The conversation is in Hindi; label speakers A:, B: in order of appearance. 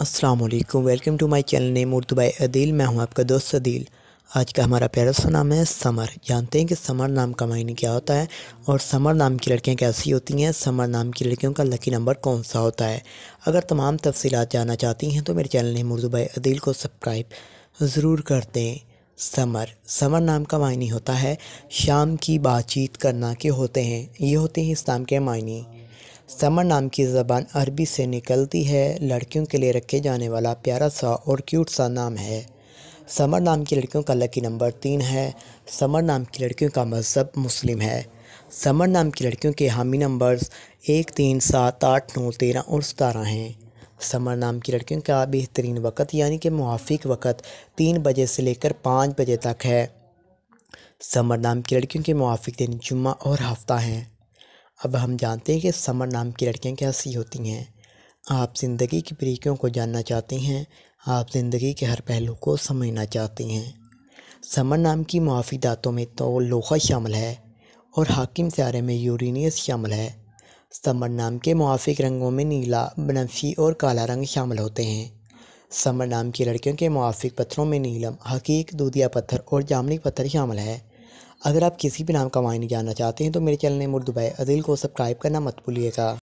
A: अस्सलाम वालेकुम welcome to my channel name Urdu by Adeel मैं हूं आपका दोस्त अदील आज का हमारा प्यारा सा नाम है समर जानते हैं कि समर नाम का मायने क्या होता है और समर नाम की लड़कियां कैसी होती हैं समर नाम की लड़कियों का लकी नंबर कौन सा होता है अगर तमाम तफसीत जानना चाहती हैं तो मेरे channel name Urdu by Adeel को सब्सक्राइब ज़रूर कर दें समर समर नाम का मायने होता है शाम की बातचीत करना के होते हैं ये होते हैं इस नाम के मायने समर नाम की ज़बान अरबी से निकलती है लड़कियों के लिए रखे जाने वाला प्यारा सा और क्यूट सा नाम है समर नाम की लड़कियों का लकी नंबर तीन है समर नाम की लड़कियों का मज़हब मुस्लिम है समर नाम की लड़कियों के हामी नंबर्स एक तीन सात आठ नौ तेरह और सतारह हैं समर नाम की लड़कियों का बेहतरीन वक़्त यानी कि मुआफिक वक़्त तीन बजे से लेकर पाँच बजे तक है समर नाम की लड़कियों के मुआफिक दिन जुम्मा और हफ्ता हैं अब हम जानते हैं कि समर नाम की लड़कियाँ कैसी होती हैं आप ज़िंदगी की बारीकियों को जानना चाहते हैं आप ज़िंदगी के हर पहलू को समझना चाहते हैं समर नाम की मुआफ़ी दातों में तो लोहा शामिल है और हाकिम सारे में यूरिनियस शामिल है समर नाम के मुआफ़ रंगों में नीला बनफी और काला रंग शामिल होते हैं समर नाम की लड़कियों के मुआफ़ पत्थरों में नीलम हकीक दूधिया पत्थर और जामनी पत्थर शामिल है अगर आप किसी भी नाम का मायने जानना चाहते हैं तो मेरे चैनल ने और अदिल को सब्सक्राइब करना मत भूलिएगा